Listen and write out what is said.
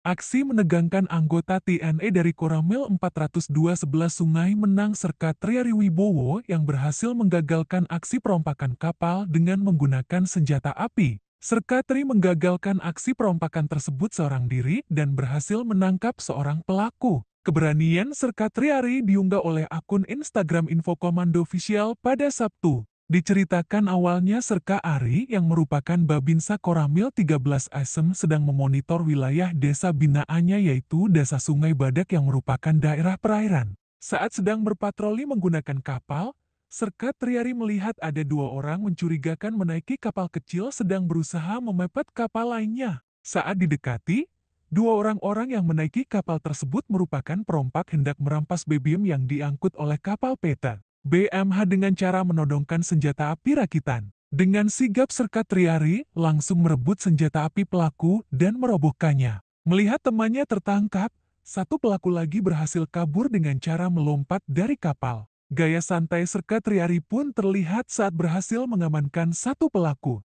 Aksi menegangkan anggota TNE dari Koramil 402 11 Sungai Menang Serka Triari Wibowo yang berhasil menggagalkan aksi perompakan kapal dengan menggunakan senjata api. Serka Tri menggagalkan aksi perompakan tersebut seorang diri dan berhasil menangkap seorang pelaku. Keberanian Serka Triari diunggah oleh akun Instagram Info Komando Official pada Sabtu. Diceritakan awalnya Serka Ari yang merupakan Babinsa Koramil 13 Asem sedang memonitor wilayah desa binaannya yaitu Desa Sungai Badak yang merupakan daerah perairan. Saat sedang berpatroli menggunakan kapal, Serka Triari melihat ada dua orang mencurigakan menaiki kapal kecil sedang berusaha memepet kapal lainnya. Saat didekati, dua orang-orang yang menaiki kapal tersebut merupakan perompak hendak merampas BBM yang diangkut oleh kapal peta. BMH dengan cara menodongkan senjata api rakitan. Dengan sigap serka Triari, langsung merebut senjata api pelaku dan merobohkannya. Melihat temannya tertangkap, satu pelaku lagi berhasil kabur dengan cara melompat dari kapal. Gaya santai serka Triari pun terlihat saat berhasil mengamankan satu pelaku.